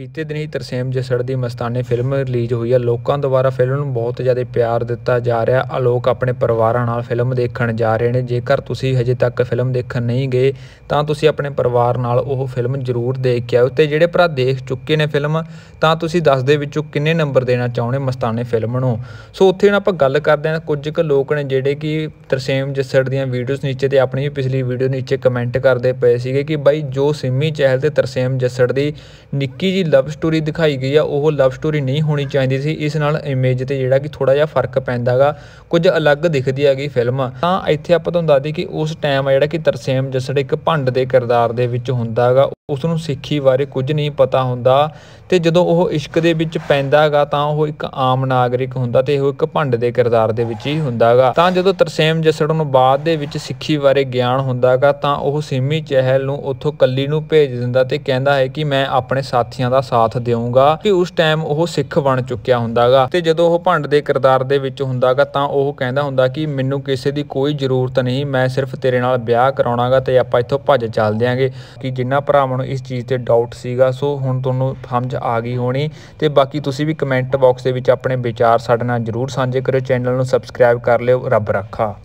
ਬੀਤੇ ਦਿਨੀ ਤਰਸੇਮ ਜਸੜ ਦੀ ਮਸਤਾਨੇ ਫਿਲਮ ਰਿਲੀਜ਼ ਹੋਈ ਹੈ ਲੋਕਾਂ ਦੁਆਰਾ ਫਿਲਮ ਨੂੰ ਬਹੁਤ ਜ਼ਿਆਦਾ ਪਿਆਰ ਦਿੱਤਾ ਜਾ ਰਿਹਾ ਆ ਲੋਕ ਆਪਣੇ ਪਰਿਵਾਰਾਂ ਨਾਲ ਫਿਲਮ ਦੇਖਣ ਜਾ ਰਹੇ ਨੇ ਜੇਕਰ ਤੁਸੀਂ ਹਜੇ ਤੱਕ ਫਿਲਮ ਦੇਖਣ ਨਹੀਂ ਗਏ ਤਾਂ ਤੁਸੀਂ ਆਪਣੇ ਪਰਿਵਾਰ ਨਾਲ ਉਹ ਫਿਲਮ ਜ਼ਰੂਰ ਦੇਖ ਕੇ ਆਓ ਤੇ ਜਿਹੜੇ ਭਰਾ ਦੇਖ ਚੁੱਕੇ ਨੇ ਫਿਲਮ ਤਾਂ ਤੁਸੀਂ ਦੱਸ ਦੇ ਵਿੱਚੋਂ ਕਿੰਨੇ ਨੰਬਰ ਦੇਣਾ ਚਾਹੁੰਦੇ ਮਸਤਾਨੇ ਫਿਲਮ ਨੂੰ ਸੋ ਉੱਥੇ ਹੁਣ ਆਪਾਂ ਗੱਲ ਕਰਦੇ ਹਾਂ ਕੁਝ ਕੁ ਲੋਕ ਨੇ ਜਿਹੜੇ ਕਿ ਤਰਸੇਮ ਜਸੜ ਦੀਆਂ ਵੀਡੀਓਜ਼ ਨੀਚੇ ਤੇ ਆਪਣੀ ਪਿਛਲੀ ਵੀਡੀਓ ਨੀਚੇ ਕਮੈਂਟ ਕਰਦੇ ਪਏ ਸੀਗੇ ਕਿ ਬਾਈ ਜੋ ਸਿੰਮੀ ਚਹਿਲ ਤੇ ਤਰਸੇਮ ਜਸੜ ਦੀ ਨਿੱਕੀ ਜੀ ਲਵ ਸਟੋਰੀ ਦਿਖਾਈ ਗਈ ਆ ਉਹ ਲਵ ਸਟੋਰੀ ਨਹੀਂ ਹੋਣੀ ਚਾਹੀਦੀ ਸੀ ਇਸ ਨਾਲ ਇਮੇਜ ਤੇ ਜਿਹੜਾ ਕਿ ਥੋੜਾ ਜਿਹਾ ਫਰਕ ਪੈਂਦਾਗਾ ਕੁਝ ਅਲੱਗ ਦਿਖਦੀ ਹੈਗੀ ਫਿਲਮ ਤਾਂ ਇੱਥੇ ਆਪਾਂ ਤੁਹਾਨੂੰ ਦੱਸ ਦਈ ਕਿ ਉਸ ਟਾਈਮ ਆ ਜਿਹੜਾ ਕਿ ਤਰਸੇਮ ਜਸੜ ਇੱਕ ਭੰਡ ਦੇ ਕਿਰਦਾਰ ਦੇ ਵਿੱਚ ਹੁੰਦਾਗਾ ਉਸ ਨੂੰ ਸਿੱਖੀ ਬਾਰੇ ਕੁਝ ਨਹੀਂ ਪਤਾ ਹੁੰਦਾ ਤੇ ਜਦੋਂ ਉਹ ਇਸ਼ਕ ਦੇ ਵਿੱਚ ਪੈਂਦਾਗਾ ਤਾਂ ਉਹ ਇੱਕ ਆਮ ਨਾਗਰਿਕ ਹੁੰਦਾ ਤੇ ਉਹ ਇੱਕ ਭੰਡ ਦੇ ਕਿਰਦਾਰ ਦੇ ਵਿੱਚ ਹੀ ਹੁੰਦਾਗਾ ਤਾਂ ਜਦੋਂ ਤਰਸੇਮ ਜਸੜ ਨੂੰ ਬਾਅਦ ਦੇ ਵਿੱਚ ਸਿੱਖੀ ਬਾਰੇ ਗਿਆਨ ਹੁੰਦਾਗਾ ਤਾਂ ਉਹ ਸਿਮੀ ਚਹਿਲ ਨੂੰ ਉੱਥੋਂ ਕੱਲੀ ਨੂੰ ਭੇਜ ਦਿੰਦਾ ਤੇ ਕਹਿੰਦਾ ਹੈ ਕਿ ਮੈਂ ਆਪਣੇ ਸਾਥੀਆਂ ਦਾ ਦਾ ਸਾਥ ਦੇਊਗਾ ਕਿ ਉਸ ਟਾਈਮ ਉਹ ਸਿੱਖ ਬਣ ਚੁੱਕਿਆ ਹੁੰਦਾਗਾ ਤੇ ਜਦੋਂ ਉਹ ਭੰਡ ਦੇ ਕਿਰਦਾਰ ਦੇ ਵਿੱਚ ਹੁੰਦਾਗਾ ਤਾਂ ਉਹ ਕਹਿੰਦਾ ਹੁੰਦਾ ਕਿ ਮੈਨੂੰ ਕਿਸੇ ਦੀ ਕੋਈ ਜ਼ਰੂਰਤ ਨਹੀਂ ਮੈਂ ਸਿਰਫ ਤੇਰੇ ਨਾਲ ਵਿਆਹ ਕਰਾਉਣਾਗਾ ਤੇ ਆਪਾਂ ਇੱਥੋਂ ਭੱਜ ਚੱਲ ਦਿਆਂਗੇ ਕਿ ਜਿੰਨਾ ਭਰਾਵਾਂ ਨੂੰ ਇਸ ਚੀਜ਼ ਤੇ ਡਾਊਟ ਸੀਗਾ ਸੋ ਹੁਣ ਤੁਹਾਨੂੰ ਸਮਝ ਆ ਗਈ ਹੋਣੀ ਤੇ ਬਾਕੀ ਤੁਸੀਂ ਵੀ ਕਮੈਂਟ ਬਾਕਸ ਦੇ ਵਿੱਚ ਆਪਣੇ ਵਿਚਾਰ ਸਾਡੇ ਨਾਲ ਜਰੂਰ ਸਾਂਝੇ ਕਰਿਓ ਚੈਨਲ ਨੂੰ ਸਬਸਕ੍ਰਾਈਬ ਕਰ ਲਿਓ ਰੱਬ ਰੱਖਾ